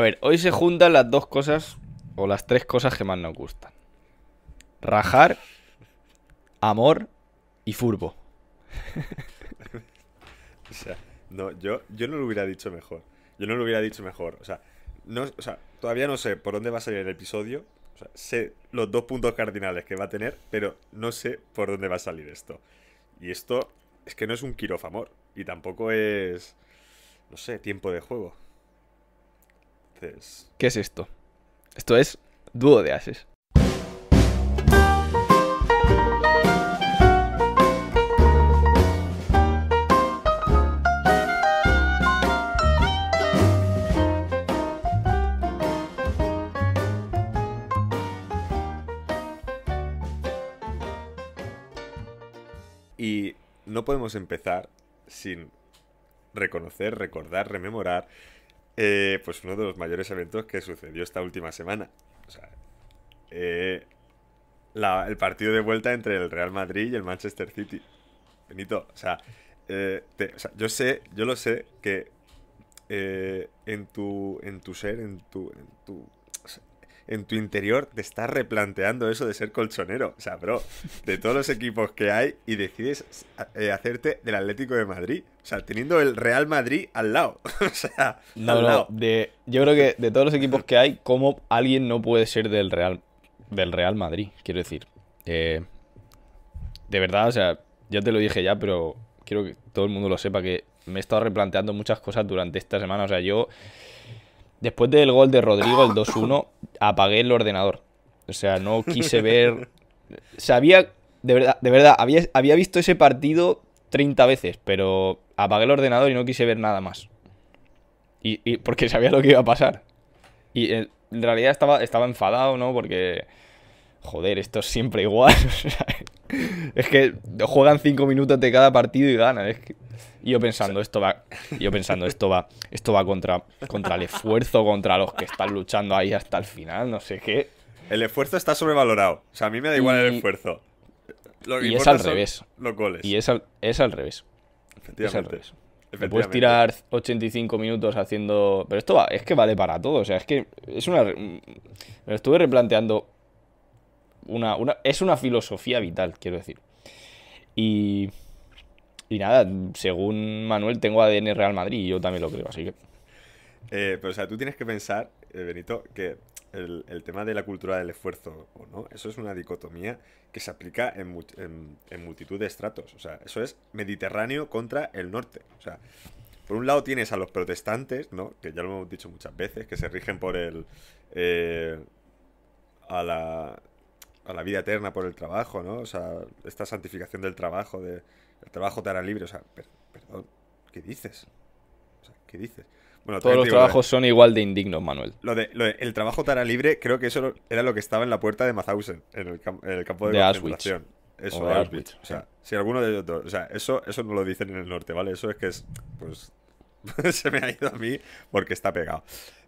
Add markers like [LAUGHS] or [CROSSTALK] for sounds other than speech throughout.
A ver, hoy se juntan las dos cosas, o las tres cosas que más nos gustan. Rajar, amor y furbo. [LAUGHS] o sea, no, yo, yo no lo hubiera dicho mejor. Yo no lo hubiera dicho mejor. O sea, no, o sea, todavía no sé por dónde va a salir el episodio. O sea, sé los dos puntos cardinales que va a tener, pero no sé por dónde va a salir esto. Y esto es que no es un quirofamor. Y tampoco es, no sé, tiempo de juego. ¿Qué es esto? Esto es dúo de ases. Y no podemos empezar sin reconocer, recordar, rememorar eh, pues uno de los mayores eventos que sucedió esta última semana. O sea, eh, la, el partido de vuelta entre el Real Madrid y el Manchester City. Benito, o sea, eh, yo sé, yo lo sé que en, tu, en tu ser, en tu en tu interior te estás replanteando eso de ser colchonero. O sea, bro, de todos los equipos que hay y decides eh, hacerte del Atlético de Madrid. O sea, teniendo el Real Madrid al lado. [LAUGHS] o sea, De, yo creo que de todos los equipos que hay, ¿cómo alguien no puede ser del Real, del Real Madrid? Quiero decir, eh, de verdad, o sea, ya te lo dije ya, pero quiero que todo el mundo lo sepa que me he estado replanteando muchas cosas durante esta semana. O sea, yo Después del gol de Rodrigo, el 2-1, apagué el ordenador. O sea, no quise ver. Sabía, de verdad, de verdad, había, había visto ese partido 30 veces, pero apagué el ordenador y no quise ver nada más. Y, porque sabía lo que iba a pasar. Y eh, en realidad estaba, estaba enfadado, ¿no? Porque, joder, esto es siempre igual. [LAUGHS] es que juegan 5 minutos de cada partido y ganan. Es que y yo pensando, esto va, yo pensando, esto va, esto va contra, contra el esfuerzo, contra los que están luchando ahí hasta el final, no sé qué. El esfuerzo está sobrevalorado. O sea, a mí me da igual el esfuerzo. y, es al revés. Los goles. Y es al, es al revés. Es al revés. puedes tirar 85 minutos haciendo. Pero esto va, es que vale para todo. O sea, es que es una. Me lo estuve replanteando. Una, una, es una filosofía vital, quiero decir. Y, y nada, según Manuel, tengo ADN Real Madrid y yo también lo creo, así que. Eh, pero, o sea, tú tienes que pensar, eh, Benito, que el, tema de la cultura del esfuerzo o no, eso es una dicotomía que se aplica en, multitud de estratos. O sea, eso es Mediterráneo contra el norte. O sea, por un lado tienes a los protestantes, ¿no? Que ya lo hemos dicho muchas veces, que se rigen por el. Eh, a la. a la vida eterna por el trabajo, ¿no? O sea, esta santificación del trabajo de el trabajo te libre. O sea, perdón, ¿qué dices? O sea, ¿qué dices? Bueno, Todos los trabajos son igual de indignos, Manuel. Lo de, el trabajo te libre, creo que eso era lo que estaba en la puerta de Mauthausen, en el, campo de, concentración. Eso, o O sea, si alguno de ellos o sea, eso, eso no lo dicen en el norte, ¿vale? Eso es que es, pues, [LAUGHS] se me ha ido a mí porque está pegado.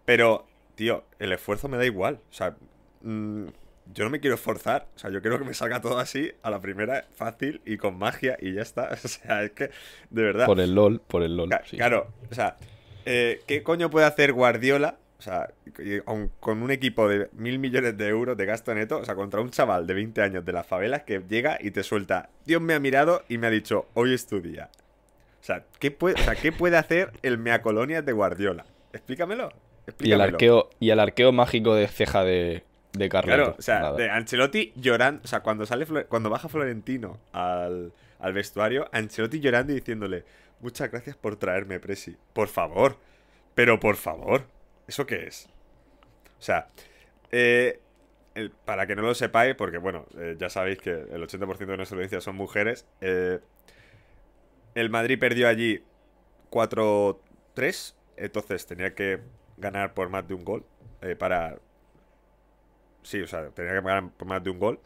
Pero, tío, el esfuerzo me da igual. O sea, mm, yo no me quiero forzar, O sea, yo quiero que me salga todo así, a la primera, fácil y con magia y ya está. [LAUGHS] O sea, es que, de verdad. Por el LOL, por el LOL. Claro, o sea, eh, ¿qué coño puede hacer Guardiola? O sea, con un equipo de mil millones de euros de gasto neto, o sea, contra un chaval de 20 años de las favelas que llega y te suelta, Dios me ha mirado y me ha dicho, hoy es tu día. O sea, ¿qué puede, o puede hacer el Mea Colonia de Guardiola? Explícamelo. Explícamelo. Y el arqueo, y el arqueo mágico de ceja de, de Carlos. Claro, o sea, de Ancelotti llorando. O sea, cuando, sale cuando baja Florentino al, al vestuario, Ancelotti llorando y diciéndole: Muchas gracias por traerme, Presi. Por favor. Pero por favor. ¿Eso qué es? O sea, eh, para que no lo sepáis, porque bueno, eh, ya sabéis que el 80% de nuestra audiencia son mujeres. Eh, el Madrid perdió allí 4-3, entonces tenía que ganar por más de un gol para Sí, o sea, tenía que marcar por más de un gol.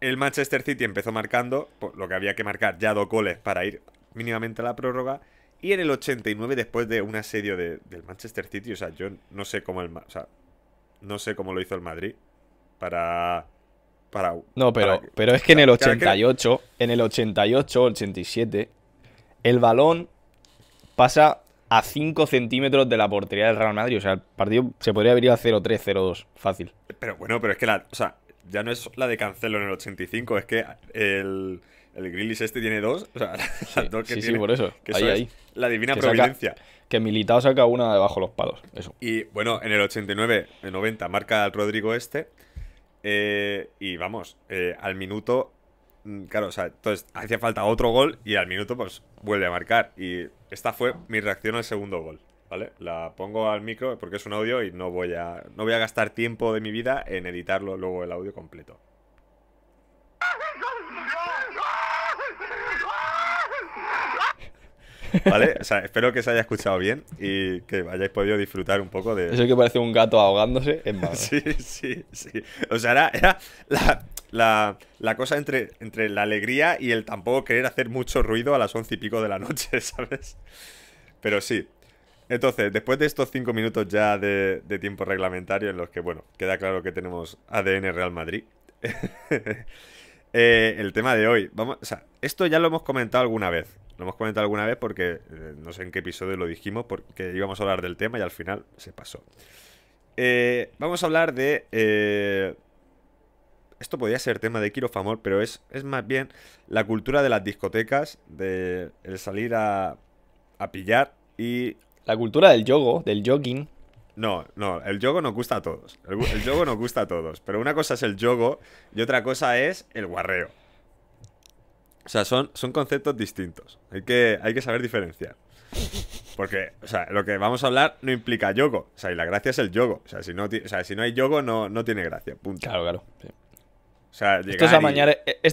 El Manchester City empezó marcando lo que había que marcar, ya dos goles para ir mínimamente a la prórroga. Y en el 89, después de un asedio del Manchester City, o sea, yo no sé cómo el, no sé cómo lo hizo el Madrid para para, no, pero, pero es que en el 88, en el 88, 87, el balón pasa a 5 centímetros de la portería del Real Madrid. O sea, el partido se podría haber ido a 0-3, 0-2. Fácil. Pero bueno, pero es que la. O sea, ya no es la de Cancelo en el 85, es que el. El Grillis este tiene dos. O sea, [LAUGHS] dos que tiene. Sí, por eso. ahí, ahí. la divina que providencia. que Militao saca una debajo los palos. Eso. Y bueno, en el 89, el 90, marca al Rodrigo este. Eh, y vamos, eh, al minuto. Mm, claro, o sea, entonces hacía falta otro gol y al minuto, pues vuelve a marcar. Y esta fue mi reacción al segundo gol. ¿Vale? La pongo al micro porque es un audio y no voy a, no voy a gastar tiempo de mi vida en editarlo luego el audio completo. ¿Vale? O sea, espero que os haya escuchado bien y que hayáis podido disfrutar un poco de. Eso que parece un gato ahogándose es [LAUGHS] sí, sí, sí. O sea, era, la, la, cosa entre, entre la alegría y el tampoco querer hacer mucho ruido a las once y pico de la noche, [LAUGHS] ¿sabes? Pero sí. Entonces, después de estos cinco minutos ya de, de tiempo reglamentario, en los que, bueno, queda claro que tenemos ADN Real Madrid. [LAUGHS] Eh, el tema de hoy. Vamos, esto ya lo hemos comentado alguna vez. Lo hemos comentado alguna vez porque eh, no sé en qué episodio lo dijimos, porque íbamos a hablar del tema y al final se pasó. Eh, vamos a hablar de. esto podría ser tema de Quirofamor, pero es, es más bien la cultura de las discotecas, de el salir a, a pillar y. La cultura del yogo, del jogging. No, no, el yogo nos gusta a todos. El, yogo nos gusta a todos. Pero una cosa es el yogo y otra cosa es el guarreo. O sea, son, son conceptos distintos. Hay que, hay que saber diferenciar. Porque, o sea, lo que vamos a hablar no implica yogo. O sea, y la gracia es el yogo. O sea, si no, si no hay yogo, no, no tiene gracia. Punto. Claro, claro. Eh, esto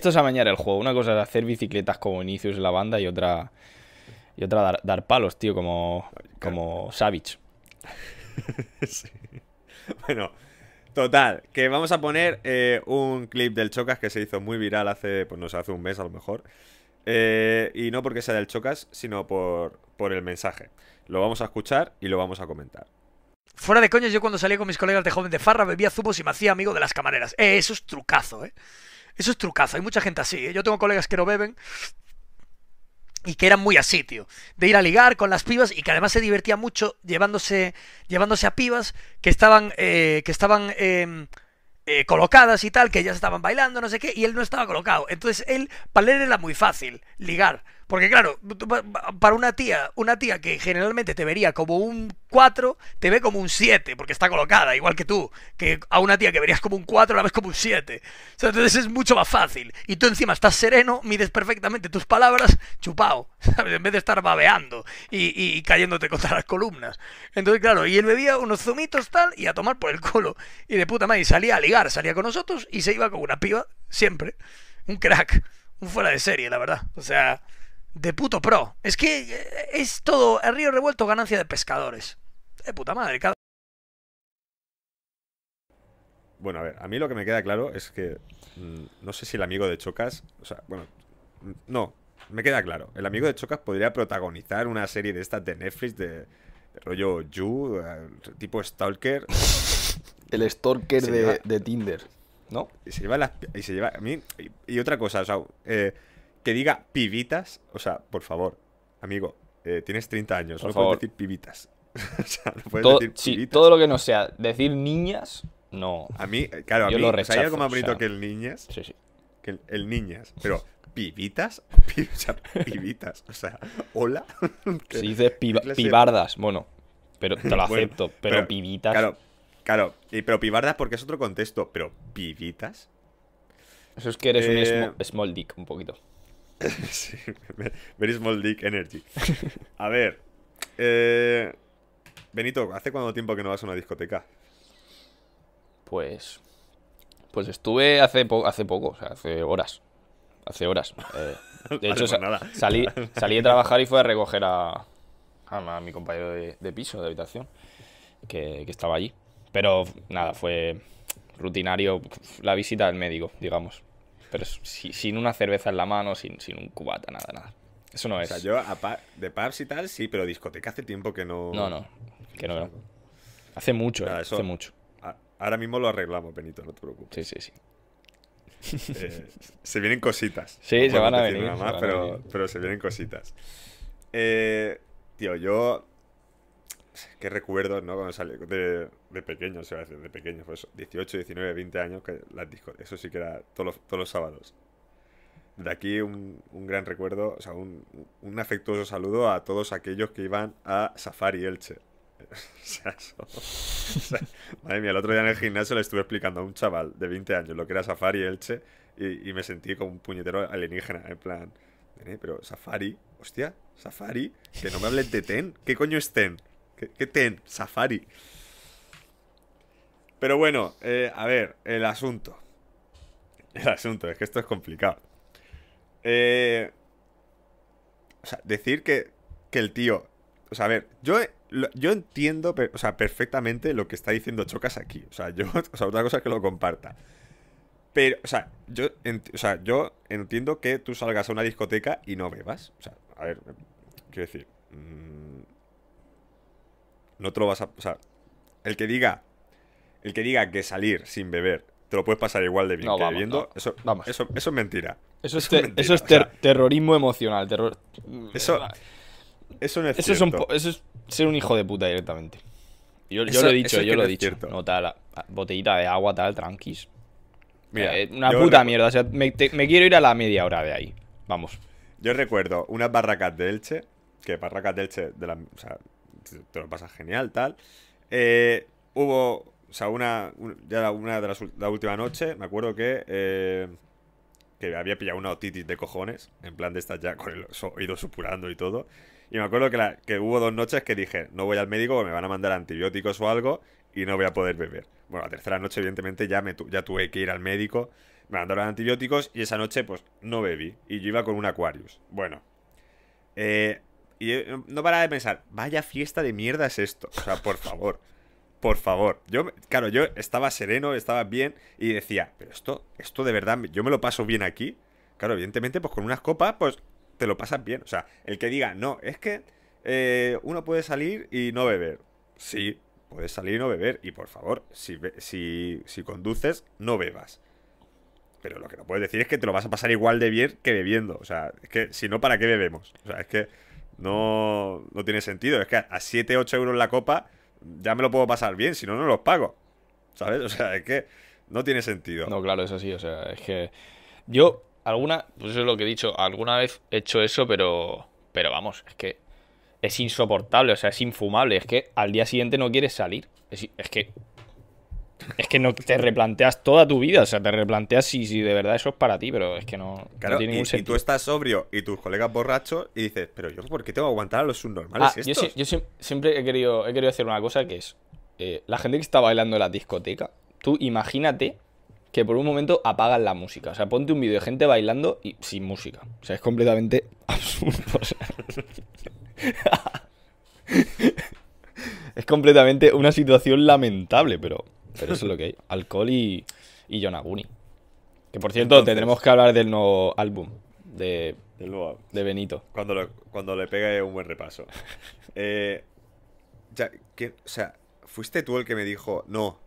es, amañar, el juego. Una cosa es hacer bicicletas como Inicios en la banda y otra. Y otra dar, palos, tío, como. como Savage. [LAUGHS] Bueno, total, que vamos a poner eh, un clip del Chocas que se hizo muy viral hace, pues no sé, hace un mes a lo mejor. Eh, y no porque sea del Chocas, sino por, el mensaje. Lo vamos a escuchar y lo vamos a comentar. Fuera de coñas yo cuando salía con mis colegas de joven de farra bebía zumos y me hacía amigo de las camareras. Eh, eso es trucazo, ¿eh? Eso es trucazo. Hay mucha gente así. ¿eh? Yo tengo colegas que no beben y que era muy a sitio de ir a ligar con las pibas y que además se divertía mucho llevándose, llevándose a pibas que estaban, eh, que estaban em, eh, colocadas y tal, que ya estaban bailando, no sé qué, y él no estaba colocado. Entonces él, para él era muy fácil ligar. Porque claro, para una tía, una tía que generalmente te vería como un 4, te ve como un 7, porque está colocada, igual que tú. Que a una tía que verías como un 4 la ves como un 7. entonces es mucho más fácil. Y tú encima estás sereno, mides perfectamente tus palabras, chupao, [LAUGHS] En vez de estar babeando y, y cayéndote contra las columnas. Entonces, claro, y él bebía unos zumitos tal y a tomar por el culo... Y de puta madre, salía a ligar, salía con nosotros y se iba con una piba, siempre. Un crack. Un fuera de serie, la verdad. O sea de puto pro. Es que eh, es todo el río revuelto ganancia de pescadores. De puta madre, Bueno, a ver, a mí lo que me queda claro es que mm, no sé si el amigo de Chocas, o sea, bueno, mm, no, me queda claro. El amigo de Chocas podría protagonizar una serie de estas de Netflix de, rollo You, eh, tipo Stalker. [LAUGHS] el Stalker de, Tinder, ¿no? Y se lleva las. Y se lleva. A mí. Y, otra cosa, o sea, eh, que diga pibitas, o sea, por favor, amigo, eh, tienes 30 años, no puedes decir pibitas. [LAUGHS] o sea, no puedes todo, decir pibitas. todo lo que no sea decir niñas, no. A mí, eh, claro, a Yo mí lo rechazo, pues, o hay algo más bonito que el niñas. Sí, sí. Que el, niñas, pero [LAUGHS] pibitas, [LAUGHS] o sea, pibitas, o sea, hola. Si dices pibardas, bueno, pero te lo acepto, pero, pibitas. Claro, claro, pero pibardas porque es otro contexto, pero pibitas. Eso es que eres un eh, small dick un poquito. [LAUGHS] sí, very small dick energy. A ver. Eh, Benito, ¿hace cuánto tiempo que no vas a una discoteca? Pues. Pues estuve hace, hace poco, o sea, hace horas. Hace horas. Eh, [LAUGHS] de hecho, pues Salí, [LAUGHS] salí de trabajar y fue a recoger a, a, mi compañero de, piso, de habitación, que, que estaba allí. Pero nada, fue rutinario la visita al médico, digamos. Pero sin una cerveza en la mano, sin, un cubata, nada, nada. Eso no es. O sea, yo de pubs y tal, sí, pero discoteca hace tiempo que no. No, no. Que no, no. Hace mucho, eh, hace mucho. Ahora mismo lo arreglamos, Benito, no te preocupes. Sí, sí, sí. Eh, se vienen cositas. Sí, se, van pero, a venir. pero, se vienen cositas. Eh, tío, yo Qué recuerdo, ¿no? Cuando salí de, de pequeño, o de pequeño, pues 18, 19, 20 años, que las discos, eso sí que era todos los, todos los sábados. De aquí un, gran recuerdo, o sea, un, afectuoso saludo a todos aquellos que iban a Safari Elche. [LAUGHS] o madre mía, el otro día en el gimnasio le estuve explicando a un chaval de 20 años lo que era Safari Elche y, me sentí como un puñetero alienígena, en plan, pero Safari, hostia, Safari, que no me hablen de TEN, ¿qué coño es TEN? ¿Qué, ten? Safari. Pero bueno, eh, a ver, el asunto. El asunto, es que esto es complicado. Eh, o sea, decir que, que el tío. O sea, a ver, yo, yo entiendo o sea, perfectamente lo que está diciendo Chocas aquí. O sea, yo. [LAUGHS] O sea, otra cosa es que lo comparta. Pero, o sea, yo, o sea, yo entiendo que tú salgas a una discoteca y no bebas. O sea, a ver, quiero decir. Mm, no te lo vas a. O sea, el que diga. El que diga que salir sin beber te lo puedes pasar igual de bien que bebiendo, eso, Eso, es mentira. Eso es, eso terrorismo emocional. Terror... Eso, eso es eso Es eso es ser un hijo de puta directamente. Yo, lo he dicho, yo lo he dicho. No, tal, botellita de agua, tal, tranquis. Mira, eh, una puta mierda. O sea, me, quiero ir a la media hora de ahí. Vamos. Yo recuerdo unas barracas de Elche que barracas de Elche, de la, o sea, te lo pasas genial, tal. Eh, hubo, o sea, una, ya una de las, la última noche, me acuerdo que, eh, que había pillado una otitis de cojones, en plan de estar ya con el oído supurando y todo. Y me acuerdo que, hubo dos noches que dije, no voy al médico, me van a mandar antibióticos o algo y no voy a poder beber. Bueno, la tercera noche, evidentemente, ya, me ya tuve que ir al médico, me mandaron antibióticos y esa noche, pues, no bebí. Y yo iba con un Aquarius. Bueno, eh, y em, no para de pensar, vaya fiesta de mierda es esto. O sea, por favor. Por favor. Yo, claro, yo estaba sereno, estaba bien y decía, pero esto, esto de verdad, yo me lo paso bien aquí. Claro, evidentemente, pues con unas copas, pues te lo pasas bien. O sea, el que diga, no, es que eh, uno puede salir y no beber. Sí, puedes salir y no beber. Y por favor, si, si, si conduces, no bebas. Pero lo que no puedes decir es que te lo vas a pasar igual de bien que bebiendo. O sea, es que si no, ¿para qué bebemos? O sea, es que... No, no tiene sentido. Es que a 7, 8 euros la copa ya me lo puedo pasar bien, si no, no los pago. ¿Sabes? [LAUGHS] O sea, es que no tiene sentido. No, claro, eso sí. O sea, es que yo alguna, pues eso es lo que he dicho, alguna vez he hecho eso, pero, pero vamos, es que es insoportable, o sea, es infumable. Es que al día siguiente no quieres salir. Es, es que es que no te replanteas toda tu vida, o sea, te replanteas si, si de verdad eso es para ti, pero es que no, tiene ningún sentido. Y tú estás sobrio y tus colegas borrachos y dices, pero yo, ¿por qué tengo que aguantar a los subnormales ah, Yo, siempre he querido, he querido hacer una cosa que es, eh, la gente que está bailando en la discoteca, tú imagínate que por un momento apagan la música. O sea, ponte un vídeo de gente bailando y sin música. O sea, es completamente [LAUGHS] absurdo. [LAUGHS] es completamente una situación lamentable, pero pero eso es lo que hay. [LAUGHS] Alcohol y, y Yonaguni. Que por cierto, tendremos que hablar del nuevo álbum de, nuevo, de Benito. Cuando, cuando le pegue un buen repaso. [LAUGHS] Eh, ya, o sea, fuiste tú el que me dijo, no.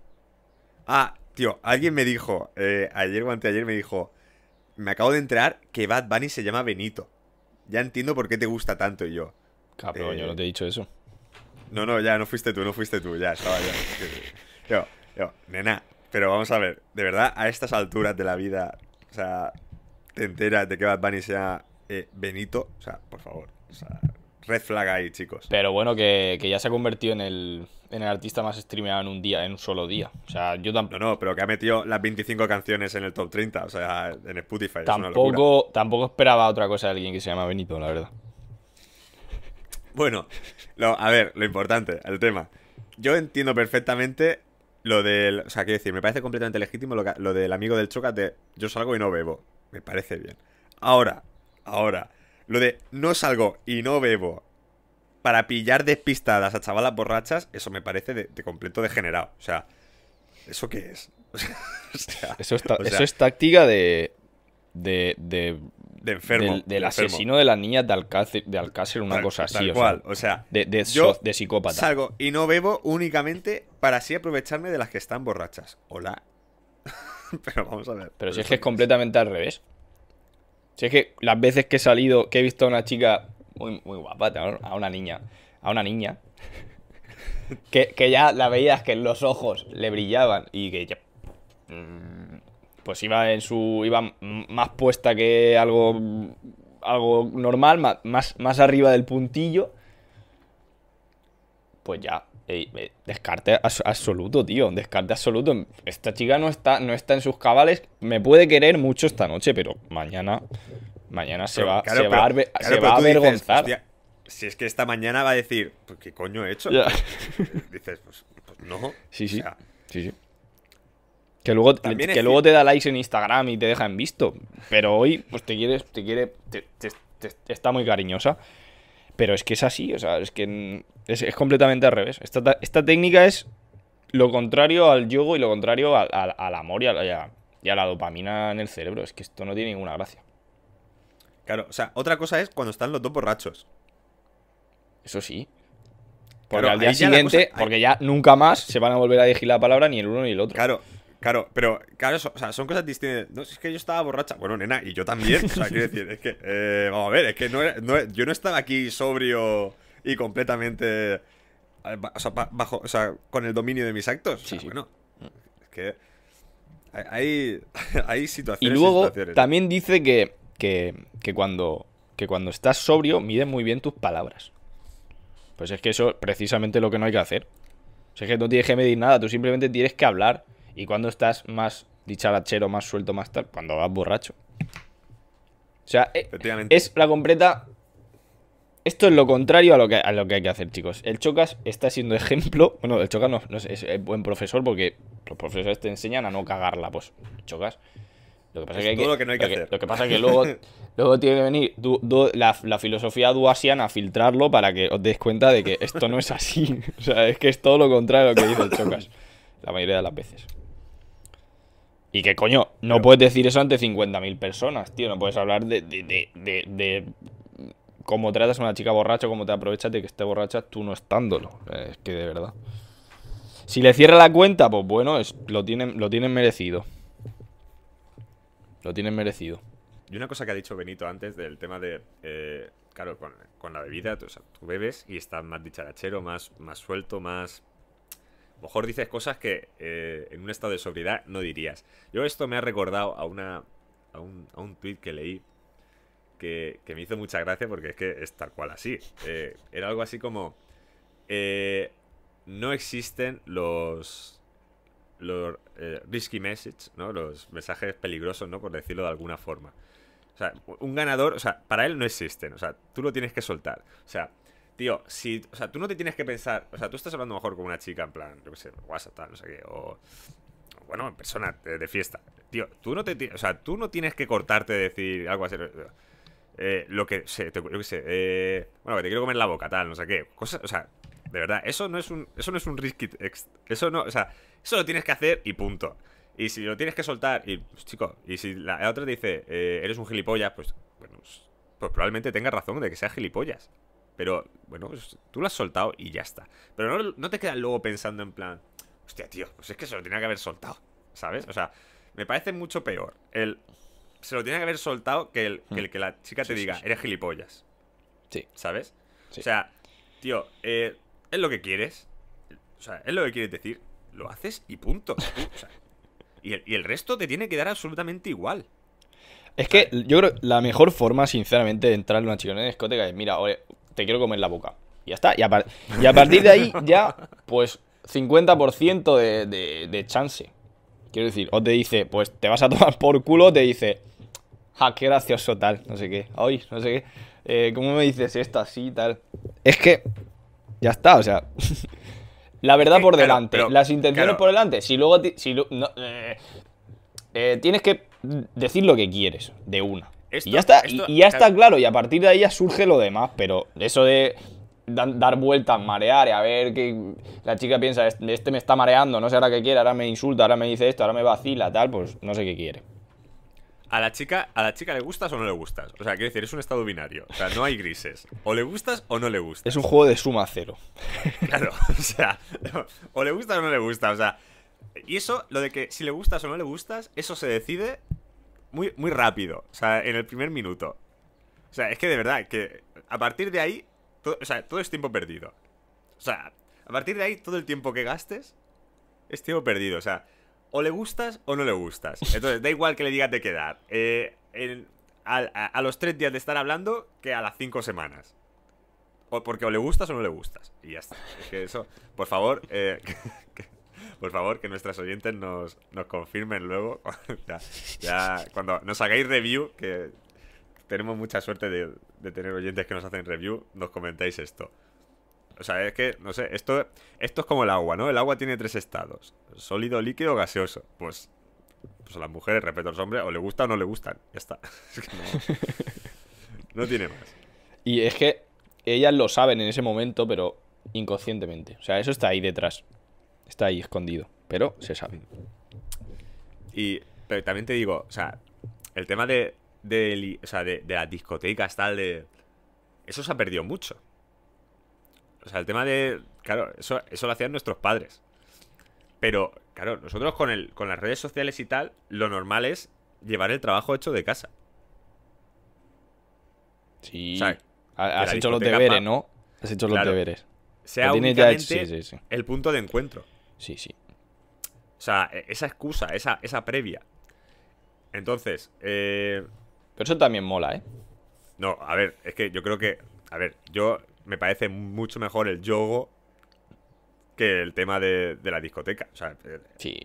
Ah, tío, alguien me dijo, eh, ayer o anteayer me dijo, me acabo de enterar que Bad Bunny se llama Benito. Ya entiendo por qué te gusta tanto y yo. Cabrón, ah, yo no eh, te he dicho eso. No, no, ya, no fuiste tú, no fuiste tú, ya, estaba ya. [LAUGHS] nena, pero vamos a ver, de verdad, a estas alturas de la vida, o sea, te enteras de que Bad Bunny sea eh, Benito, o sea, por favor, o sea, red flag ahí, chicos. Pero bueno, que, ya se ha convertido en el, artista más streameado en un día, en un solo día. O sea, yo tampoco. No, no, pero que ha metido las 25 canciones en el top 30, o sea, en Spotify. Tampoco, es una tampoco esperaba otra cosa de alguien que se llama Benito, la verdad. Bueno, lo, a ver, lo importante, el tema. Yo entiendo perfectamente lo del. O sea, quiero decir, me parece completamente legítimo lo, del amigo del Chocas de yo salgo y no bebo. Me parece bien. Ahora, ahora, lo de no salgo y no bebo para pillar despistadas a chavalas borrachas, eso me parece de, completo degenerado. O sea, ¿eso qué es? [LAUGHS] eso, eso es táctica de, de, de de enfermo. Del, asesino de las niñas de Alcácer, una cosa así. Tal o cual, sea, o sea. De, psicópata. Salgo y no bebo únicamente para así aprovecharme de las que están borrachas. Hola. [LAUGHS] Pero vamos a ver. Pero si es que es completamente al revés. Si es que las veces que he salido, que he visto a una chica muy, muy guapa, a una niña, a una niña, [LAUGHS] que, ya la veías que en los ojos le brillaban y que ya pues iba en su iba más puesta que algo algo normal, más, más arriba del puntillo, pues ya, eh, eh, descarte absoluto, tío, descarte absoluto. Esta chica no está, no está en sus cabales, me puede querer mucho esta noche, pero mañana, mañana se va, va, a avergonzar. si es que esta mañana va a decir, pues, ¿qué coño he hecho? Dices, pues, pues no. [LAUGHS] Sí, sí. sí, sí. Que luego, que luego te da likes en Instagram y te deja en visto. Pero hoy, pues te quiere te quiere, te, está muy cariñosa. Pero es que es así, o sea, es que es, completamente al revés. Esta, técnica es lo contrario al yogo y lo contrario al, amor y a, la, dopamina en el cerebro. Es que esto no tiene ninguna gracia. Claro, o sea, otra cosa es cuando están los dos borrachos. Eso sí. Porque al día siguiente, porque ya nunca más se van a volver a decir la palabra ni el uno ni el otro. Claro, Claro, pero claro, son cosas distintas. es que yo estaba borracha. Bueno, nena, y yo también. O sea, quiero decir, es que, eh, vamos a ver, es que no, no, yo no estaba aquí sobrio y completamente, eh, o sea, bajo, o sea, con el dominio de mis actos. sí, bueno, es que hay, hay [LAUGHS] situaciones. Y luego también dice que, cuando, que cuando estás sobrio, mides muy bien tus palabras. Pues es que eso es precisamente lo que no hay que hacer. O es que no tienes que medir nada, tú simplemente tienes que hablar ¿Y cuando estás más dicharachero, más suelto, más tal? Cuando vas borracho. O sea, eh, es la completa... Esto es lo contrario a lo, que, lo que hay que hacer, chicos. El Chocas está siendo [LAUGHS] ejemplo... Bueno, el Chocas no, es, buen profesor porque los profesores te enseñan a no cagarla, pues. Chocas... Lo que pasa es que, que, no hay que, hacer. Lo que pasa que [LAUGHS] luego, tiene que venir la, filosofía duasiana a filtrarlo para que os des cuenta de que esto no es así. [LAUGHS] o sea, es que es todo lo contrario a lo que dice el Chocas. La mayoría de las veces. Y que coño, no puedes decir eso ante 50.000 personas, tío. No puedes hablar de, de, cómo tratas a una chica borracha, cómo te aprovechas de que esté borracha tú no estándolo. Es que de verdad. Si le cierra la cuenta, pues bueno, es, lo, tienen, lo tienen merecido. Lo tienen merecido. Y una cosa que ha dicho Benito antes del tema de. Eh, claro, con, la bebida, tú, bebes y estás más dicharachero, más, más suelto, más mejor dices cosas que eh, en un estado de sobriedad no dirías. Yo esto me ha recordado a una. a un, a un tweet que leí. Que, que, me hizo mucha gracia porque es que es tal cual así. Eh, era algo así como. Eh, no existen los. Los risky messages, ¿no? Los mensajes peligrosos, ¿no? Por decirlo de alguna forma. O sea, un ganador, o sea, para él no existen. O sea, tú lo tienes que soltar. O sea, Tío, si, o sea, tú no te tienes que pensar, o sea, tú estás hablando mejor con una chica en plan, yo qué sé, WhatsApp, tal, no sé qué, o bueno, en persona de, fiesta. Tío, tú no te, o sea, tú no tienes que cortarte de decir algo así. Eh, lo que sé, yo qué sé, eh, bueno, que te quiero comer la boca, tal, no sé qué. Cosas, o sea, de verdad, eso no es un eso no es un risky eso no, o sea, eso lo tienes que hacer y punto. Y si lo tienes que soltar y pues, chico, y si la, otra te dice, eh, eres un gilipollas, pues bueno, pues, pues probablemente Tenga razón de que seas gilipollas. Pero, bueno, pues, tú lo has soltado y ya está. Pero no, te quedas luego pensando en plan, hostia, tío, pues es que se lo tenía que haber soltado, ¿sabes? O sea, me parece mucho peor el se lo tenía que haber soltado que el que, hmm. la chica te diga, eres gilipollas. Sí. ¿Sabes? O sea, tío, eh, es lo que quieres. O sea, es lo que quieres decir. Lo haces y punto. [LAUGHS] y, el, resto te tiene que dar absolutamente igual. Es que yo creo que la mejor forma, sinceramente, de entrar en una chica en discoteca es, mira, oye, te quiero comer la boca. Y ya está. Y a, partir de ahí, ya, pues 50% de, chance. Quiero decir, o te dice, pues te vas a tomar por culo, te dice, ja, qué gracioso tal, no sé qué, hoy, no sé qué, eh, ¿cómo me dices esto así tal? Es que, ya está, o sea, [LAUGHS] la verdad por delante, las intenciones por delante, si luego, eh, eh, tienes que decir lo que quieres, de una y ya está, y, ya claro. está claro, y a partir de ahí ya surge lo demás, pero eso de dar vueltas, marear, a ver que la chica piensa, este, este me está mareando, no sé ahora qué quiere, ahora me insulta, ahora me dice esto, ahora me vacila, tal, pues no sé qué quiere. A la chica, a la chica le gustas o no le gustas. O sea, quiero decir, es un estado binario. O sea, no hay grises. O le gustas o no le gustas. Es un juego de suma cero. [LAUGHS] Claro, o sea, o le gustas o no le gusta. O sea, y eso, lo de que si le gustas o no le gustas, eso se decide muy, muy rápido. O sea, en el primer minuto. O sea, es que de verdad, que a partir de ahí, todo, o sea, todo es tiempo perdido. O sea, a partir de ahí, todo el tiempo que gastes es tiempo perdido. O sea, o le gustas o no le gustas. [LAUGHS] Entonces, da igual que le digas de quedar. Eh, a, los tres días de estar hablando que a las cinco semanas. O porque o le gustas o no le gustas. Y ya está. Es que eso, por favor, eh, [LAUGHS] por favor, que nuestras oyentes nos, confirmen luego. [LAUGHS] ya, cuando nos hagáis review, que tenemos mucha suerte de, tener oyentes que nos hacen review, nos comentáis esto. O sea, es que, no sé, esto, esto es como el agua, ¿no? El agua tiene tres estados: sólido, líquido, o gaseoso. Pues, pues a las mujeres, respeto a los hombres, o le gusta o no le gustan. Ya está. [LAUGHS] no tiene más. Y es que ellas lo saben en ese momento, pero inconscientemente. O sea, eso está ahí detrás. Está ahí escondido, pero se sabe. Y, pero también te digo, o sea, el tema de, de, o sea, de, las discotecas, tal, de... Eso se ha perdido mucho. O sea, el tema de... Claro, eso, eso lo hacían nuestros padres. Pero, claro, nosotros con, el, con las redes sociales y tal, lo normal es llevar el trabajo hecho de casa. Sí. has hecho los deberes, ¿no? Has hecho los deberes. Sea el punto de encuentro. Sí, sí. O sea, e-, esa excusa, esa, esa previa. Entonces, eh... Pero eso también mola, ¿eh? No, a ver, es que yo creo que. A ver, yo. Me parece mucho mejor el yogo que el tema de, la discoteca. O sea, sí.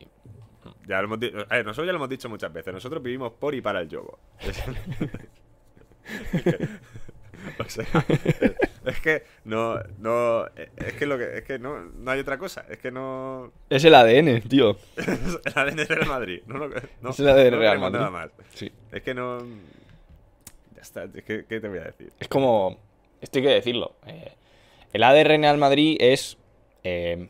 Ya a ver, nosotros ya lo hemos dicho muchas veces. Nosotros vivimos por y para el yogo. [LAUGHS] [LAUGHS] Es que no, no, es que lo que, es que no, hay otra cosa, es que no. Es el ADN, tío. [LAUGHS] el ADN Real Madrid. No, es el ADN no Real Madrid. Es que no. Ya está, es que, ¿qué te voy a decir? Es como, esto hay que decirlo. Eh, el ADN Real Madrid es eh,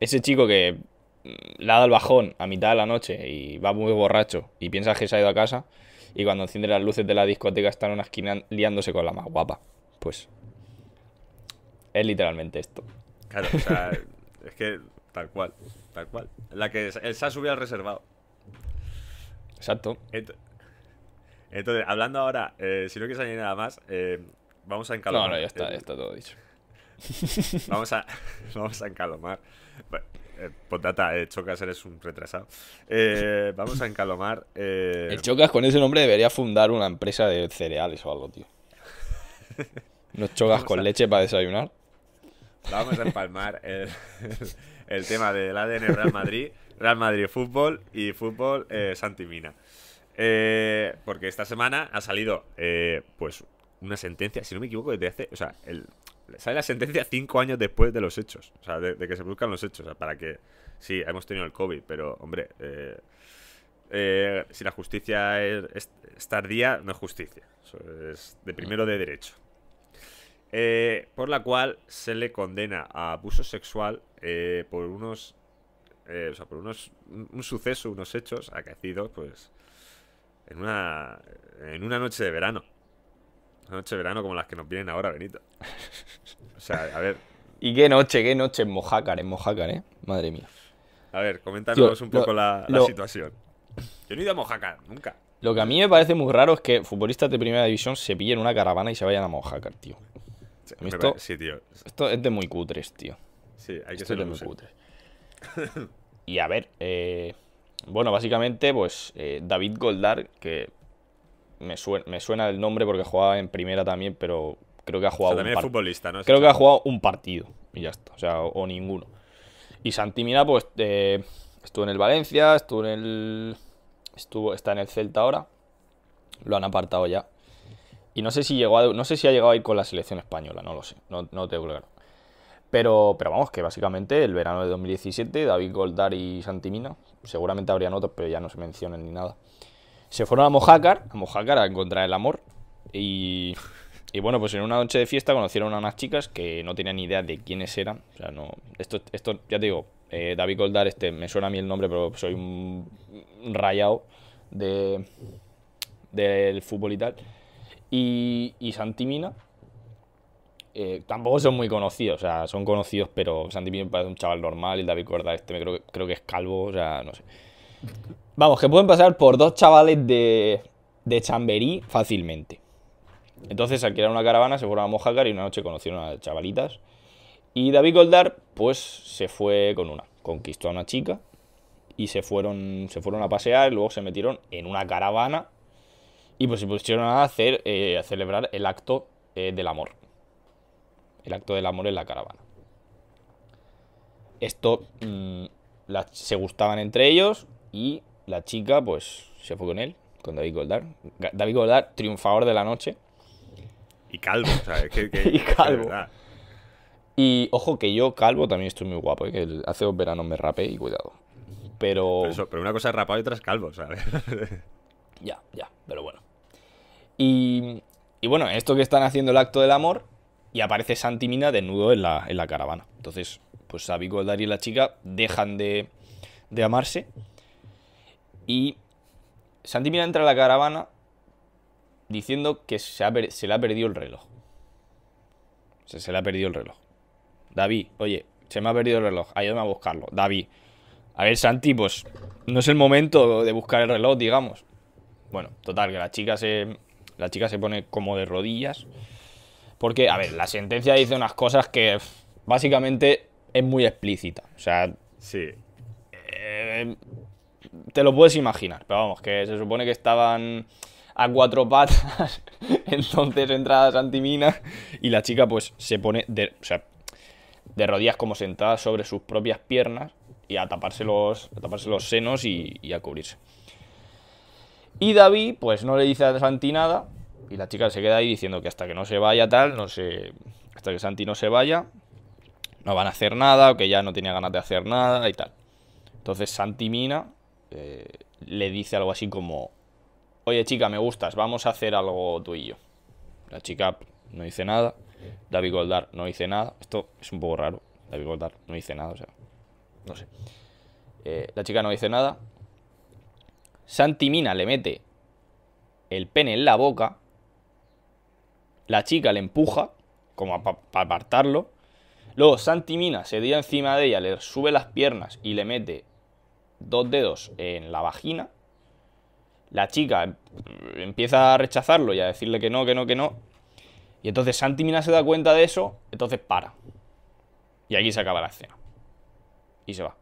ese chico que mm, le da dado el bajón a mitad de la noche y va muy borracho y piensa que se ha ido a casa y cuando enciende las luces de la discoteca está en una esquina liándose con la más guapa. Pues es literalmente esto. Claro, o sea, [LAUGHS] es que tal cual, tal cual. La que él se ha subido al reservado. Exacto. Entonces, hablando ahora, eh, si no quieres añadir nada más, eh, vamos a encalomar. No, no, ya está, ya está todo dicho. [LAUGHS] vamos a, [LAUGHS] vamos a encalomar. Eh, potata, Chocas, eres un retrasado. vamos a encalomar. El Chocas con ese nombre debería fundar una empresa de cereales o algo, tío. Nos chocas con leche para desayunar vamos a empalmar el, [LAUGHS] tema del ADN Real Madrid, Real Madrid Fútbol y Fútbol eh, Santimina. Eh, porque esta semana ha salido eh, pues una sentencia, si no me equivoco, desde hace. O sea, sale la sentencia cinco años después de los hechos. O sea, de, que se buscan los hechos. O sea, para que. Sí, hemos tenido el COVID, pero, hombre. si la justicia es, tardía, no es justicia. es de primero de derecho. Eh, por la cual se le condena a abuso sexual eh, por unos, eh, o sea, por unos, un, suceso, unos hechos acaecidos, pues, en una, en una noche de verano. Una noche de verano como las que nos vienen ahora, Benito. o sea, a ver. [LAUGHS] Y qué noche, qué noche en Mojácar, en Mojácar, ¿eh? Madre mía. A ver, coméntanos un poco la, situación. Yo no he ido a Mojácar, nunca. Lo que a mí me parece muy raro es que futbolistas de primera división se pillen una caravana y se vayan a Mojácar, tío esto, es de muy cutres, tío. Sí, hay que ser muy cutres. [LAUGHS] y a ver, eh, bueno, básicamente, pues eh, David Goldar, que me suena, el nombre porque jugaba en primera también, pero creo que ha jugado. un es Creo que ha jugado un partido y ya está, o sea, o, ninguno. Y Mina, pues eh, estuvo en el Valencia, estuvo en el. Estuvo, está en el Celta ahora. Lo han apartado ya. Y no sé si llegó no sé si ha llegado a ir con la selección española, no lo sé, no, no tengo claro. Pero, pero vamos, que básicamente el verano de 2017, David Goldar y Santimina, seguramente habrían otros, pero ya no se mencionan ni nada. Se fueron a Mojácar, a Mojácar a encontrar el amor. Y, bueno, pues en una noche de fiesta conocieron a unas chicas que no tenían ni idea de quiénes eran. no. Esto, esto ya te digo, eh, David Goldar, este, me suena a mí el nombre, pero soy un rayado de, del fútbol y tal. Y, Santimina eh, tampoco son muy conocidos, o sea, son conocidos, pero Santimina parece un chaval normal y David Corda este me creo, creo que es calvo, o sea, no sé. Vamos, que pueden pasar por dos chavales de, de Chamberí fácilmente. Entonces alquilaron una caravana, se fueron a Mojacar y una noche conocieron a chavalitas. Y David Goldar, pues se fue con una, conquistó a una chica y se fueron, se fueron a pasear, y luego se metieron en una caravana y pues se pusieron a, hacer, eh, a celebrar el acto eh, del amor. El acto del amor en la caravana. Esto mm, se gustaban entre ellos y la chica pues se fue con él, con David Goldar. David Goldar, triunfador de la noche. Y calvo, o [LAUGHS] y calvo. y ojo que yo calvo también estoy muy guapo, ¿eh? que hace dos veranos me rapé y cuidado. Pero... Pero, pero una cosa es rapado y otra es calvo, ¿sabes? [LAUGHS] ya, ya, pero bueno. Y, y bueno, esto que están haciendo el acto del amor y aparece Mina desnudo en la, caravana. Entonces, pues Sabi el y la chica dejan de, amarse. Y Santimina entra a la caravana diciendo que se, se, le ha perdido el reloj. se le ha perdido el reloj. David, oye, se me ha perdido el reloj, ayúdame a buscarlo. David, a ver, Santi, pues no es el momento de buscar el reloj, digamos. Bueno, total, que la chica se, la chica se pone como de rodillas. Porque, a ver, la sentencia dice unas cosas que básicamente es muy explícita. O sea. Sí. Eh, te lo puedes imaginar, pero vamos, que se supone que estaban a cuatro patas, [LAUGHS] entonces entradas antiminas, y la chica pues se pone de, de rodillas como sentada sobre sus propias piernas y a taparse los, a taparse los senos y a cubrirse. Y David, pues no le dice a Santi nada. Y la chica se queda ahí diciendo que hasta que no se vaya tal, no sé. Hasta que Santi no se vaya, no van a hacer nada, o que ya no tenía ganas de hacer nada y tal. Entonces Santi Mina eh, le dice algo así como: Oye, chica, me gustas, vamos a hacer algo tú y yo. La chica no dice nada. David Goldar no dice nada. Esto es un poco raro. David Goldar no dice nada, o sea, no sé. Eh, la chica no dice nada. Santi Mina le mete el pene en la boca. La chica le empuja, como para apartarlo. Luego Santi Mina se tira encima de ella, le sube las piernas y le mete dos dedos en la vagina. La chica empieza a rechazarlo y a decirle que no, que no, que no. Y entonces Santi Mina se da cuenta de eso, entonces para. Y aquí se acaba la escena. Y se va.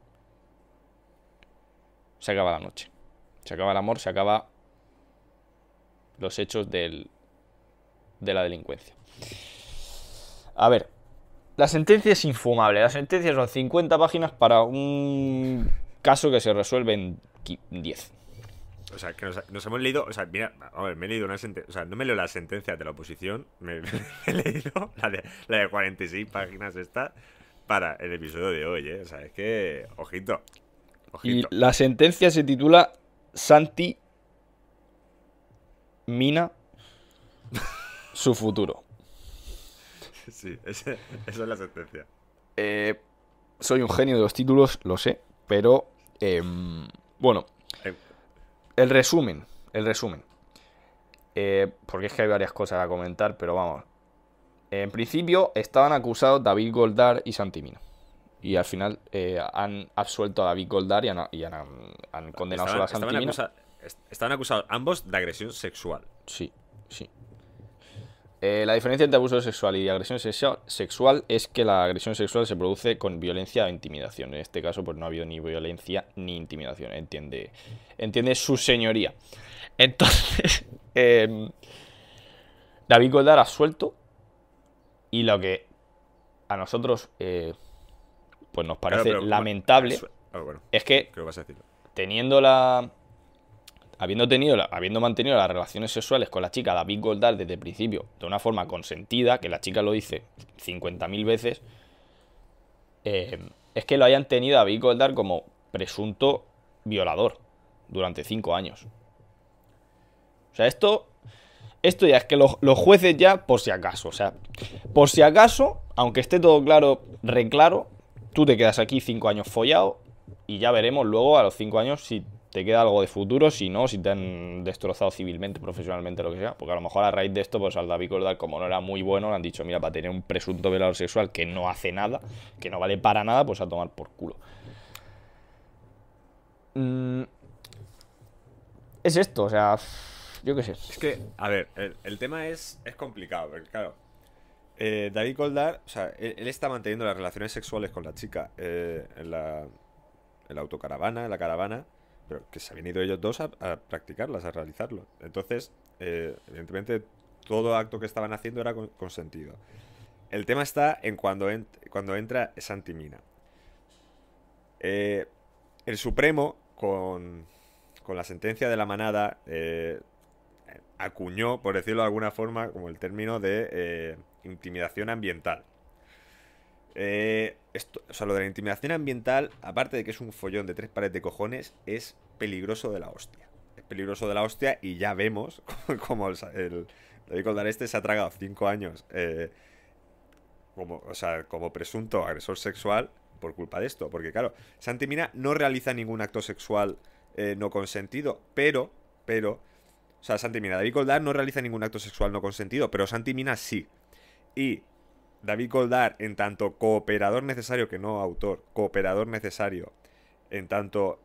Se acaba la noche. Se acaba el amor, se acaba los hechos del, de la delincuencia. A ver, la sentencia es infumable. La sentencia son 50 páginas para un caso que se resuelve en 10. O sea, que nos, hemos leído. O sea, mira, a ver, me he leído una sentencia. O sea, no me leo la sentencia de la oposición. [LAUGHS] Me, he leído la de, 46 páginas esta para el episodio de hoy, ¿eh? O sea, es que. Ojito. Ojito. Y la sentencia se titula Santi mina su futuro. Sí, esa es la sentencia. Eh, soy un genio de los títulos, lo sé, pero em, bueno. Em. El resumen, el resumen. Eh, porque es que hay varias cosas a comentar, pero vamos. En principio estaban acusados David Goldar y Santi Mina y al final eh, han absuelto a David Goldar y han, condenado a las Estaban, estaban, acusados ambos de agresión sexual. Sí, sí. Eh, la diferencia entre abuso sexual y agresión sexual es que la agresión sexual se produce con violencia o intimidación. En este caso, pues no ha habido ni violencia ni intimidación. Entiende, entiende su señoría. Entonces, [LAUGHS] em, David Goldar ha suelto y lo que a nosotros eh, pues nos parece lamentable. es que, teniendo la. Habiendo, tenido habiendo mantenido las relaciones sexuales con la chica David Goldar desde el principio, de una forma consentida, que la chica lo dice 50.000 veces, eh, es que lo hayan tenido a David Goldar como presunto violador durante 5 años. O sea, esto esto ya es que los, los, jueces ya, por si acaso, o sea, por si acaso, aunque esté todo claro, reclaro, tú te quedas aquí cinco años follado y ya veremos luego a los cinco años si te queda algo de futuro, si no, si te han destrozado civilmente, profesionalmente, lo que sea. Porque a lo mejor a raíz de esto, pues al David Cordal, como no era muy bueno, le han dicho, mira, para tener un presunto velador sexual que no hace nada, que no vale para nada, pues a tomar por culo. Mm, es esto, o sea, yo qué sé. Es que, a ver, el, tema es, es complicado, porque claro, eh, David Goldar, o sea, él, está manteniendo las relaciones sexuales con la chica eh, en, la, autocaravana, en la caravana, pero que se habían ido ellos dos a, practicarlas, a realizarlo. Entonces, eh, evidentemente, todo acto que estaban haciendo era consentido. El tema está en cuando, entra Santimina. el Supremo, con, la sentencia de la manada, acuñó, por decirlo de alguna forma, como el término de intimidación ambiental. Eh, esto, o sea, lo de la intimidación ambiental, aparte de que es un follón de tres pares de cojones, es peligroso de la hostia. Es peligroso de la hostia y ya vemos [LAUGHS] como el, David Coldar este se ha tragado cinco años eh, como, o sea, como presunto agresor sexual por culpa de esto. Porque claro, Santimina no realiza ningún acto sexual eh, no consentido, pero, pero, o sea, Santimina, David Coldar no realiza ningún acto sexual no consentido, pero Santimina sí y David Goldar, en tanto cooperador necesario, que no autor, cooperador necesario, en tanto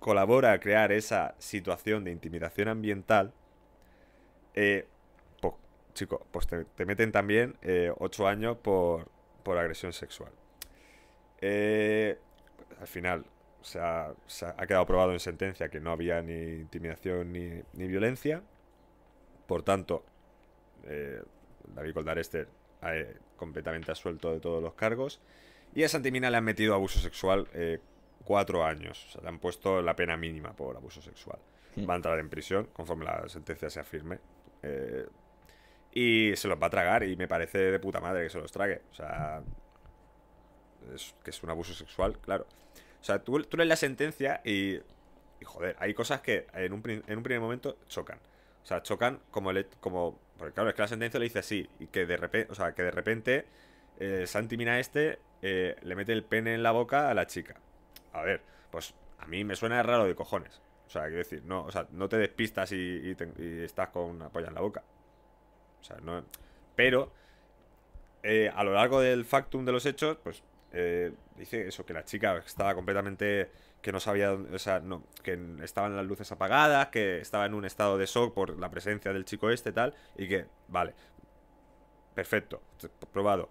colabora a crear esa situación de intimidación ambiental, eh, pues, chico, pues te, meten también eh, 8 años por, por agresión sexual. Eh, al final, se ha, ha, quedado probado en sentencia que no había ni intimidación ni, violencia. Por tanto, eh, David Goldar este eh, completamente asuelto de todos los cargos. Y a Santimina le han metido abuso sexual eh, cuatro años. O sea, le han puesto la pena mínima por abuso sexual. Mm. Va a entrar en prisión conforme la sentencia sea firme. Eh, y se los va a tragar y me parece de puta madre que se los trague. O sea, que es un abuso sexual, claro. O sea, tú, tú lees la sentencia y, y, joder, hay cosas que en un, en un primer momento chocan. O sea, chocan como, el, como porque claro, es que la sentencia le dice así. Y que de repente, o sea, que de repente eh, Santi Mina este eh, le mete el pene en la boca a la chica. A ver, pues a mí me suena raro de cojones. O sea, quiero decir, no, o sea, no te despistas y, estás con una polla en la boca. O sea, no. Pero eh, a lo largo del factum de los hechos, pues dice eso, que la chica estaba completamente que no sabía, o sea, no, que estaban las luces apagadas, que estaba en un estado de shock por la presencia del chico este tal, y que, vale, perfecto, probado.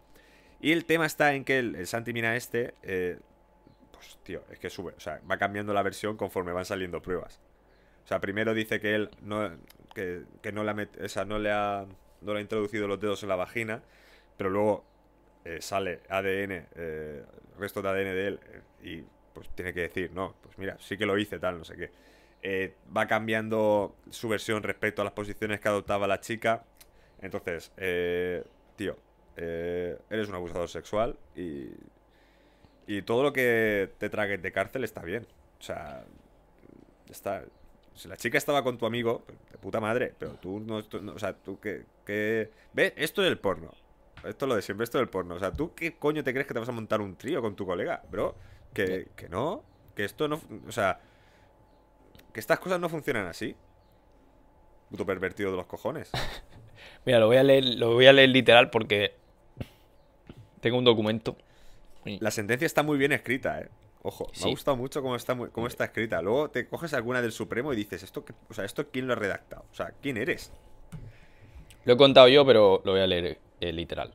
Y el tema está en que el, Santi Mina este, eh, pues tío, es que sube, o sea, va cambiando la versión conforme van saliendo pruebas. O sea, primero dice que él no, que, que no, la o sea, no, le ha, no le ha introducido los dedos en la vagina, pero luego eh, sale ADN, eh, resto de ADN de él, y pues tiene que decir, no, pues mira, sí que lo hice, tal, no sé qué. Eh, va cambiando su versión respecto a las posiciones que adoptaba la chica. Entonces, eh, tío, eh, eres un abusador sexual y, y todo lo que te tragues de cárcel está bien. O sea, está, si la chica estaba con tu amigo, pues, de puta madre, pero tú no, o sea, tú que, qué ¿Ves? Esto es el porno. Esto es lo de siempre, esto es el porno. O sea, ¿tú qué coño te crees que te vas a montar un trío con tu colega, bro? que, no, que esto no, o sea, que estas cosas no funcionan así. Puto pervertido de los cojones. [LAUGHS] Mira, lo voy a leer, lo voy a leer literal porque tengo un documento. La sentencia está muy bien escrita, eh. Ojo, me ha gustado mucho cómo está, cómo está escrita. Luego te coges alguna del Supremo y dices, ¿esto, o sea, ¿esto quién lo ha redactado? O sea, ¿quién eres? Lo he contado yo, pero lo voy a leer eh, literal.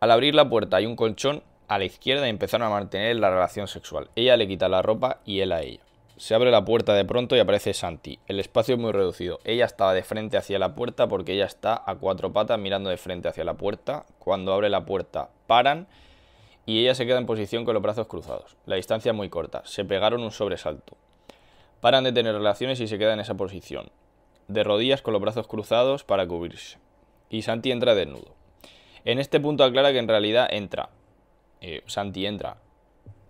Al abrir la puerta hay un colchón a la izquierda empezaron a mantener la relación sexual. Ella le quita la ropa y él a ella. Se abre la puerta de pronto y aparece Santi. El espacio es muy reducido. Ella estaba de frente hacia la puerta porque ella está a cuatro patas mirando de frente hacia la puerta. Cuando abre la puerta paran y ella se queda en posición con los brazos cruzados. La distancia es muy corta. Se pegaron un sobresalto. Paran de tener relaciones y se queda en esa posición. De rodillas con los brazos cruzados para cubrirse. Y Santi entra desnudo. En este punto aclara que en realidad entra eh, Santi entra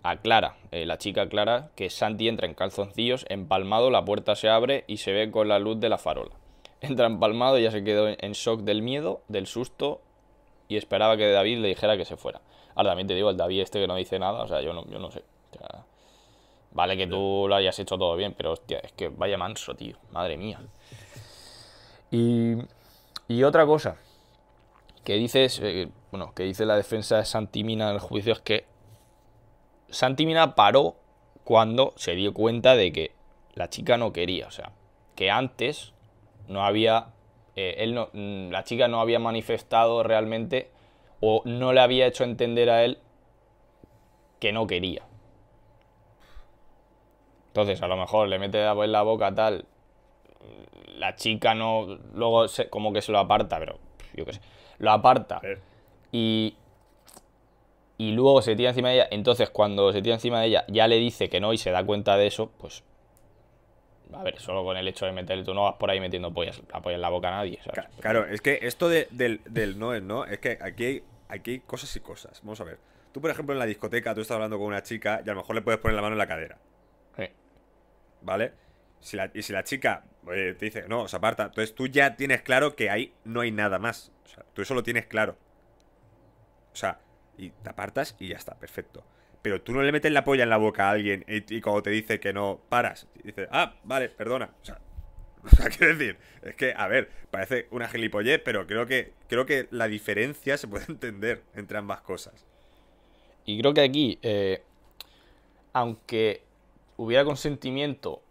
aclara, eh, la chica Clara, que Santi entra en calzoncillos, empalmado, la puerta se abre y se ve con la luz de la farola. [LAUGHS] Entra empalmado, y ya se quedó en shock del miedo, del susto y esperaba que David le dijera que se fuera. Ahora también te digo, el David este que no dice nada, o sea, yo no, sé. vale que tú lo hayas hecho todo bien, pero hostia, es que vaya manso, tío, madre mía. Y, otra cosa, que dices, eh, bueno, que dice la defensa de Santimina en el juicio es que Santimina paró cuando se dio cuenta de que la chica no quería, o sea, que antes no había, eh, él no, mm, la chica no había manifestado realmente o no le había hecho entender a él que no quería. Entonces, a lo mejor le mete en la boca tal, la chica no, luego como que se lo aparta, pero yo qué sé, lo aparta. Y, luego se tira encima de ella. Entonces, cuando se tira encima de ella, ya le dice que no y se da cuenta de eso, pues. A ver, solo con el hecho de meterle, tú no vas por ahí metiendo apoyas la boca a nadie. Claro, es que esto del, no es no, es que aquí hay, aquí cosas y cosas. Vamos a ver. Tú, por ejemplo, en la discoteca, tú estás hablando con una chica y a lo mejor le puedes poner la mano en la cadera. ¿Vale? y si la chica eh, te dice, no, se aparta, entonces tú ya tienes claro que ahí no hay nada más. O sea, tú eso lo tienes claro. O sea, y te apartas y ya está, perfecto. Pero tú no le metes la polla en la boca a alguien y, cuando te dice que no, paras. Y dices, ah, vale, perdona. O sea, [LAUGHS] o qué decir, es que, a ver, parece una gilipollez, pero creo que, creo que la diferencia se puede [LAUGHS] entender entre ambas cosas. Y creo que aquí, eh, aunque hubiera consentimiento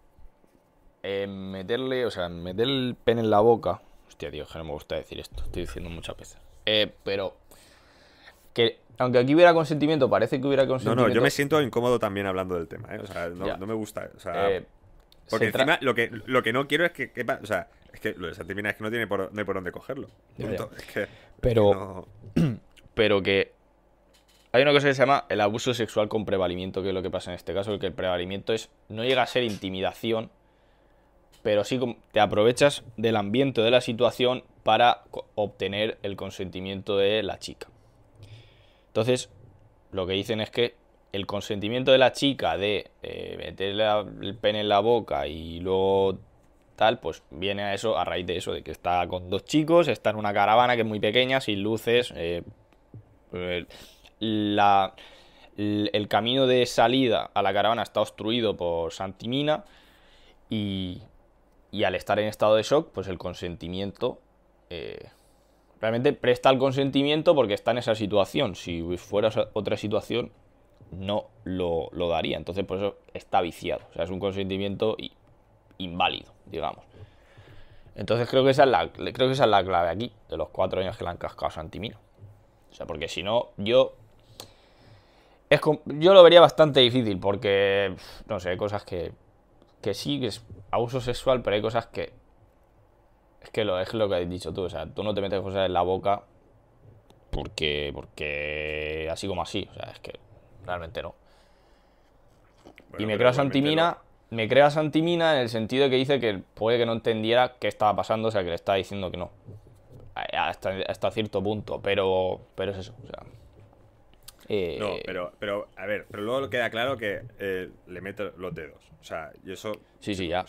en meterle, o sea, meter el pen en la boca. Hostia, Dios, que no me gusta decir esto, estoy diciendo mucha veces. Eh, pero que aunque aquí hubiera consentimiento, parece que hubiera consentimiento. No, no, yo me siento incómodo también hablando del tema, ¿eh? no, me gusta. Eh, porque encima lo que, lo que no quiero es que, es que lo de es que no tiene por, no hay por dónde cogerlo. pero. que [CLEARS THROAT] Pero que. Hay una cosa que se llama el abuso sexual con prevalimiento, que es lo que pasa en este caso, que el prevalimiento es. No llega a ser intimidación, pero sí te aprovechas del ambiente, de la situación, para obtener el consentimiento de la chica. Entonces, lo que dicen es que el consentimiento de la chica de eh, meterle el pene en la boca y luego tal, pues viene a eso, a raíz de eso, de que está con dos chicos, está en una caravana que es muy pequeña, sin luces. Eh, eh, la, el camino de salida a la caravana está obstruido por Santimina y, y al estar en estado de shock, pues el consentimiento realmente presta el consentimiento porque está en esa situación. Si fuera otra situación, no lo, daría. Entonces, por eso está viciado. O sea, es un consentimiento inválido, digamos. Entonces creo que esa es la, creo que esa es la clave aquí, de los cuatro años que le han cascado a Santimino. O sea, porque si no, yo. yo lo vería bastante difícil, porque. No sé, hay cosas que. Que sí, que es abuso sexual, pero hay cosas que es que lo, es lo que has dicho tú, o sea, tú no te metes cosas en la boca porque, porque así como así, o sea, es que realmente no. y me creo a Santimina, me creo a Santimina en el sentido de que dice que puede que no entendiera qué estaba pasando, o sea, que le estaba diciendo que no. Hasta, cierto punto, pero, pero es eso, o sea. Eh, no, pero, pero, a ver, pero luego queda claro que eh, le mete los dedos. O sea, y eso. Sí, sí, ya.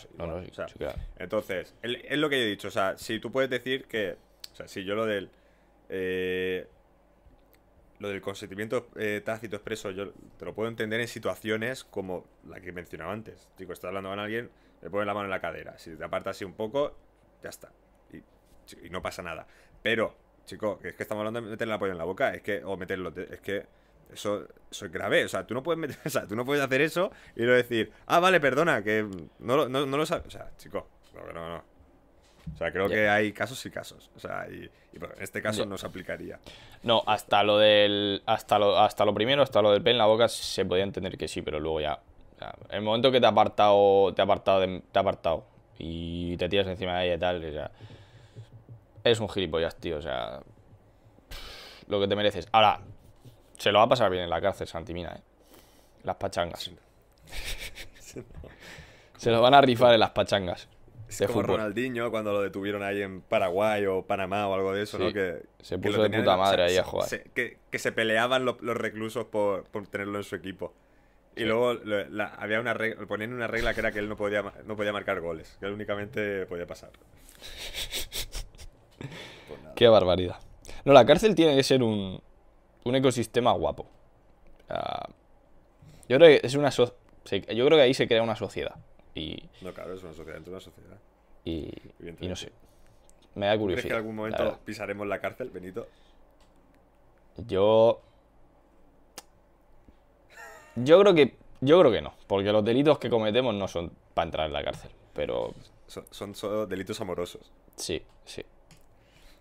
Entonces, es lo que yo he dicho. O sea, si tú puedes decir que. O sea, si yo lo del. Eh, lo del consentimiento tácito expreso, yo te lo puedo entender en situaciones como la que mencionaba antes. Chico, estás hablando con alguien, le pones la mano en la cadera. Si te apartas así un poco, ya está. y, no pasa nada. Pero chico, es que estamos hablando de meterle la polla en la boca, es que, o meterlo, es que eso, es grave. O sea, tú no puedes [LAUGHS] tú no puedes hacer eso y no decir, ah, vale, perdona, que no, lo sabes. O sea, chico, no, no, no. O sea, creo que hay casos y casos. O sea, y, este caso no se aplicaría. No, hasta lo del. Hasta lo, hasta lo primero, hasta lo del pen en la boca, se podía entender que sí, pero luego ya. el momento que te ha apartado, te ha apartado, apartado y te tiras encima de ella y tal, o sea, es un gilipollas, tío. O sea, lo que te mereces. Ahora, se lo va a pasar bien en la cárcel, Santimina, ¿eh? Las pachangas. [LAUGHS] Se los van a rifar en las pachangas. Es de como Ronaldinho cuando lo detuvieron ahí en Paraguay o Panamá o algo de eso, ¿no? Que, se puso de puta madre ahí a jugar. que, se peleaban los, reclusos por, tenerlo en su equipo. Y luego había una ponían una regla que era que él no podía, no podía marcar goles, que él únicamente podía pasar. [LAUGHS] Pues Qué barbaridad. No, la cárcel tiene que ser un, un ecosistema guapo. Ah, yo creo que es una yo creo que ahí se crea una sociedad. Y, no, claro, es una sociedad dentro una sociedad. Y, no sé. Me da curiosidad. ¿Crees que en algún momento pisaremos la cárcel, Benito? Yo. Yo creo que. Yo creo que no. Porque los delitos que cometemos no son para entrar en la cárcel. Pero. Son, solo delitos amorosos. Sí, sí.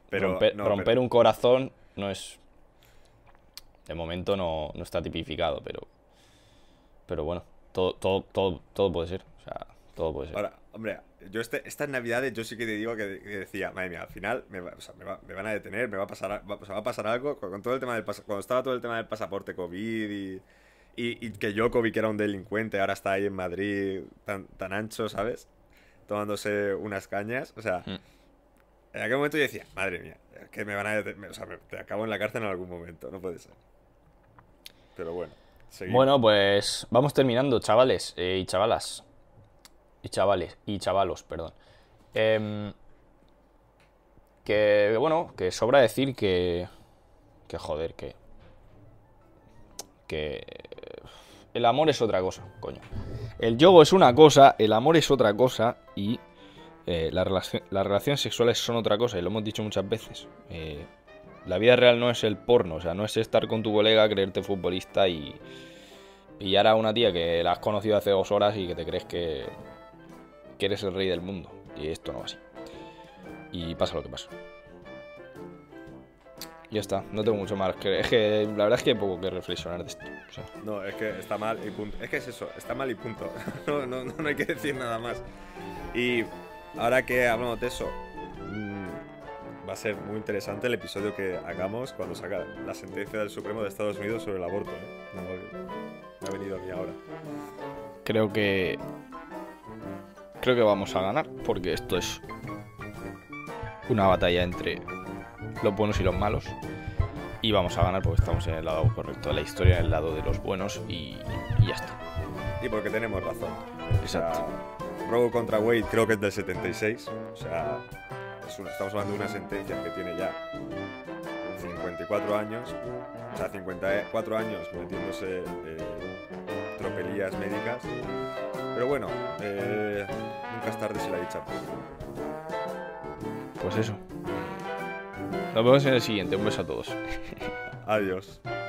Pero, romper, un corazón no es de momento no, no está tipificado, pero. Pero bueno, todo, todo, todo, todo puede ser. O sea, todo puede ser. Ahora, hombre, yo este, estas navidades yo sí que te digo que, decía, madre mía, al final me, van a detener, me va a pasar, va, a pasar algo. Con, todo el tema del cuando estaba todo el tema del pasaporte COVID y, yo, y que era un delincuente, ahora está ahí en Madrid tan, tan ancho, ¿sabes? Tomándose unas cañas, o sea... Mm. En aquel momento yo decía, madre mía, que me van a... Detener, o sea, te acabo en la cárcel en algún momento, no puede ser bueno. Bueno, pues vamos terminando, chavales eh, y chavalas. Y chavales, y chavalos, perdón. Em, que, bueno, que sobra decir que... Que joder, que... Que... El amor es otra cosa, coño. El yogo es una cosa, el amor es otra cosa y eh, la las relaciones sexuales son otra cosa, y lo hemos dicho muchas veces. Eh, la vida real no es el porno, o sea, no es estar con tu colega, creerte futbolista y pillar a una tía que la has conocido hace dos horas y que te crees que, que eres el rey del mundo. Y esto no va así. Y pasa lo que pasa. Ya está, no tengo mucho más. es que la verdad es que hay poco que reflexionar de esto. No, es que está mal y punto. Es que es eso, está mal y punto. [LAUGHS] no hay que decir nada más. Y ahora que hablamos de eso, va a ser muy interesante el episodio que hagamos cuando saca la sentencia del Supremo de Estados Unidos sobre el aborto. ¿eh? No, ha venido a mí ahora. Creo que. Creo que vamos a ganar, porque esto es una batalla entre los buenos y los malos. Y vamos a ganar porque estamos en el lado correcto de la historia, en el lado de los buenos y, y ya está. Y porque tenemos razón. Exacto. Robo contra Wade creo que es del 76. O sea, estamos hablando de una sentencia que tiene ya 54 años, o sea, 54 años metiéndose eh, tropelías médicas. Pero bueno, eh, nunca es tarde si la dicha. Pues eso. Nos vemos en el siguiente. Un beso a todos. Adiós.